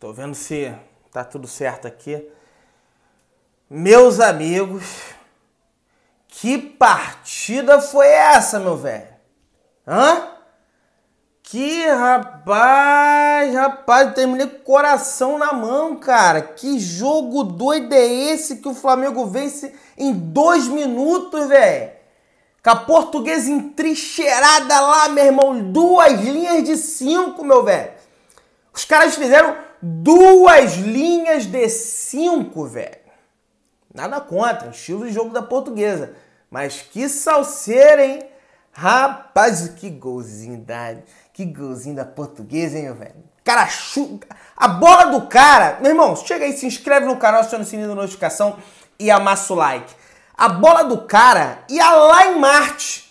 Tô vendo se tá tudo certo aqui. Meus amigos, que partida foi essa, meu velho? Hã? Que rapaz, rapaz, terminei com o coração na mão, cara. Que jogo doido é esse que o Flamengo vence em dois minutos, velho? Com a portuguesa entrincheirada lá, meu irmão. Duas linhas de cinco, meu velho. Os caras fizeram duas linhas de cinco, velho. Nada contra, estilo de jogo da portuguesa. Mas que salseira, hein? Rapaz, que golzinho da, que golzinho da portuguesa, hein, meu velho? Cara, chuta. A bola do cara. Meu irmão, chega aí, se inscreve no canal, aciona o sininho da notificação e amassa o like. A bola do cara ia lá em Marte.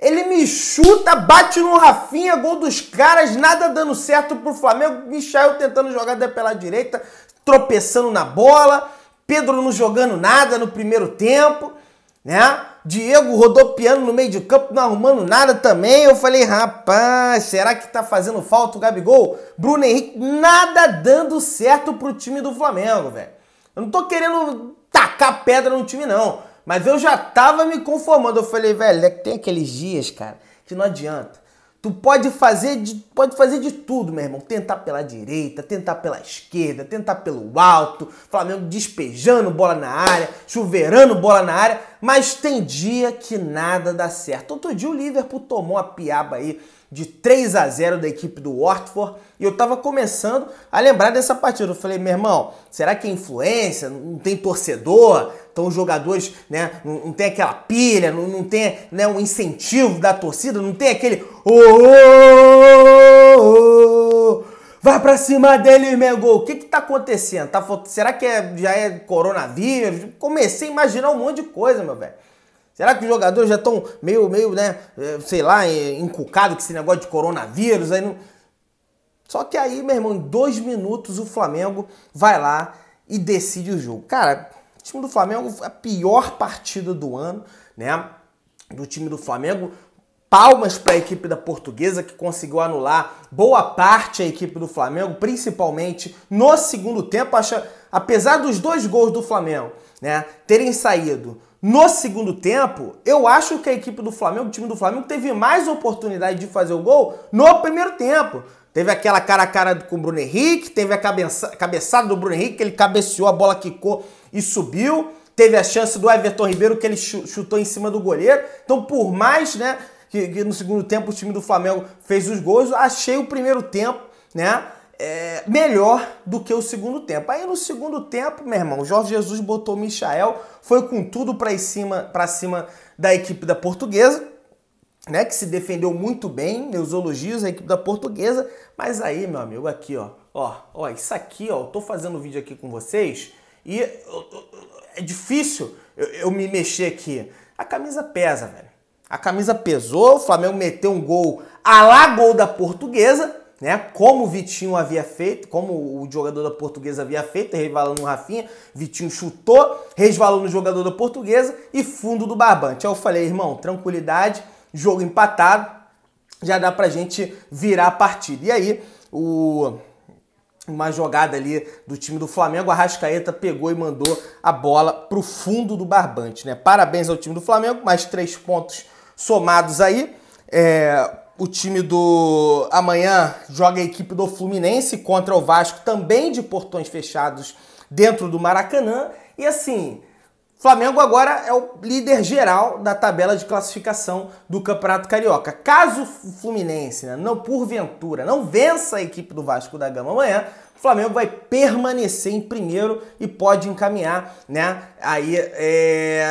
Ele me chuta, bate no Rafinha, gol dos caras, nada dando certo pro Flamengo. Michael tentando jogar pela direita, tropeçando na bola. Pedro não jogando nada no primeiro tempo, né? Diego rodopiando no meio de campo, não arrumando nada também. Eu falei, rapaz, será que tá fazendo falta o Gabigol? Bruno Henrique, nada dando certo pro time do Flamengo, velho. Eu não tô querendo tacar pedra no time, não. Mas eu já tava me conformando. Eu falei, velho, é que tem aqueles dias, cara, que não adianta. Tu pode fazer de, pode fazer de tudo, meu irmão. Tentar pela direita, tentar pela esquerda, tentar pelo alto, Flamengo despejando bola na área, chuveirando bola na área, mas tem dia que nada dá certo. Outro dia o Liverpool tomou a piaba aí de 3 a 0 da equipe do Watford. E eu estava começando a lembrar dessa partida. Eu falei, meu irmão, será que é influência? Não tem torcedor? Então os jogadores né, não, não tem aquela pilha, não, não tem né, um incentivo da torcida, não tem aquele. Oh, oh, oh, oh Vai pra cima dele, gol O que que tá acontecendo? Tá, será que é, já é coronavírus? Comecei a imaginar um monte de coisa, meu velho. Será que os jogadores já estão meio, meio, né, é, sei lá, é, encucado com esse negócio de coronavírus? Aí não... Só que aí, meu irmão, em dois minutos o Flamengo vai lá e decide o jogo. Cara, o time do Flamengo a pior partida do ano, né? Do time do Flamengo. Palmas para a equipe da Portuguesa que conseguiu anular boa parte da equipe do Flamengo, principalmente no segundo tempo. Acha, apesar dos dois gols do Flamengo, né, terem saído no segundo tempo, eu acho que a equipe do Flamengo, o time do Flamengo, teve mais oportunidade de fazer o gol no primeiro tempo. Teve aquela cara a cara com o Bruno Henrique, teve a cabeça, cabeçada do Bruno Henrique, ele cabeceou, a bola quicou e subiu. Teve a chance do Everton Ribeiro, que ele chutou em cima do goleiro. Então, por mais né, que, que no segundo tempo o time do Flamengo fez os gols, achei o primeiro tempo, né? é, melhor do que o segundo tempo. Aí no segundo tempo, meu irmão, Jorge Jesus botou o Michael, foi com tudo para cima, para cima da equipe da portuguesa, né? Que se defendeu muito bem, meus elogios, à equipe da portuguesa. Mas aí, meu amigo, aqui, ó, ó, ó, isso aqui, ó, tô fazendo um vídeo aqui com vocês e é difícil eu, eu me mexer aqui. A camisa pesa, velho. A camisa pesou, o Flamengo meteu um gol a lá gol da portuguesa, né? Como o Vitinho havia feito, como o jogador da Portuguesa havia feito, resvalando no Rafinha, Vitinho chutou, resvalou no jogador da Portuguesa e fundo do barbante. Aí eu falei, irmão, tranquilidade, jogo empatado, já dá pra gente virar a partida. E aí, o uma jogada ali do time do Flamengo, a Rascaeta pegou e mandou a bola pro fundo do barbante, né? Parabéns ao time do Flamengo, mais três pontos somados aí. É, o time do amanhã joga a equipe do Fluminense contra o Vasco, também de portões fechados dentro do Maracanã. E assim, Flamengo agora é o líder geral da tabela de classificação do Campeonato Carioca. Caso o Fluminense, né, não porventura, não vença a equipe do Vasco da Gama amanhã, o Flamengo vai permanecer em primeiro e pode encaminhar, né? Aí é,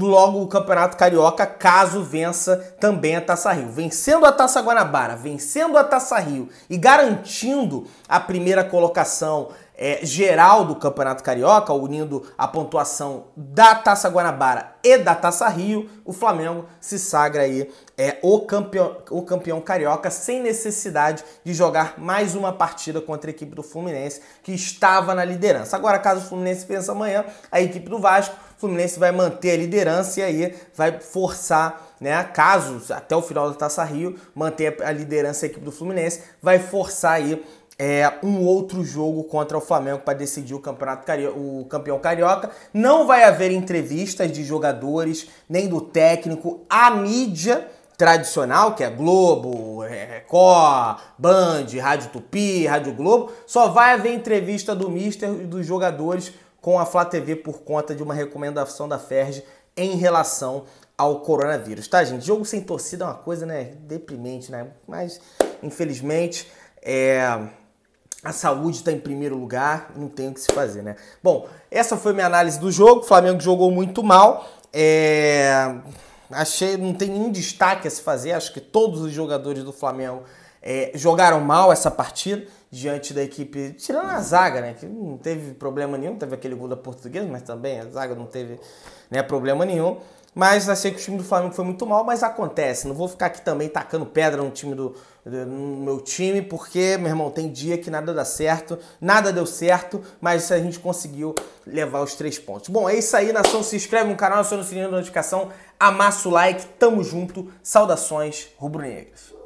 logo o Campeonato Carioca, caso vença também a Taça Rio. Vencendo a Taça Guanabara, vencendo a Taça Rio e garantindo a primeira colocação é, geral do Campeonato Carioca, unindo a pontuação da Taça Guanabara e da Taça Rio, o Flamengo se sagra aí é, o, campeão, o campeão carioca sem necessidade de jogar mais uma partida contra a equipe do Fluminense, que estava na liderança. Agora, caso o Fluminense vença amanhã, a equipe do Vasco, o Fluminense vai manter a liderança e aí vai forçar né? Caso até o final da Taça Rio manter a liderança da equipe do Fluminense, vai forçar aí é, um outro jogo contra o Flamengo para decidir o campeonato o campeão carioca. Não vai haver entrevistas de jogadores nem do técnico. A mídia tradicional, que é Globo, é, Record, Band, Rádio Tupi, Rádio Globo, só vai haver entrevista do Mister e dos jogadores com a Flá TV por conta de uma recomendação da Ferg em relação ao coronavírus, tá, gente? Jogo sem torcida é uma coisa, né, deprimente, né? Mas, infelizmente, é, a saúde está em primeiro lugar, não tem o que se fazer, né? Bom, essa foi minha análise do jogo. O Flamengo jogou muito mal. É... Achei, não tem nenhum destaque a se fazer. Acho que todos os jogadores do Flamengo é, jogaram mal essa partida diante da equipe, tirando a zaga, né? Que não teve problema nenhum, teve aquele gol da portuguesa, mas também a zaga não teve né, problema nenhum. Mas achei que o time do Flamengo foi muito mal, mas acontece. Não vou ficar aqui também tacando pedra no time do, do no meu time, porque, meu irmão, tem dia que nada dá certo, nada deu certo, mas a gente conseguiu levar os três pontos. Bom, é isso aí, nação. Se inscreve no canal, aciona o sininho da notificação, amassa o like, tamo junto, saudações rubro negros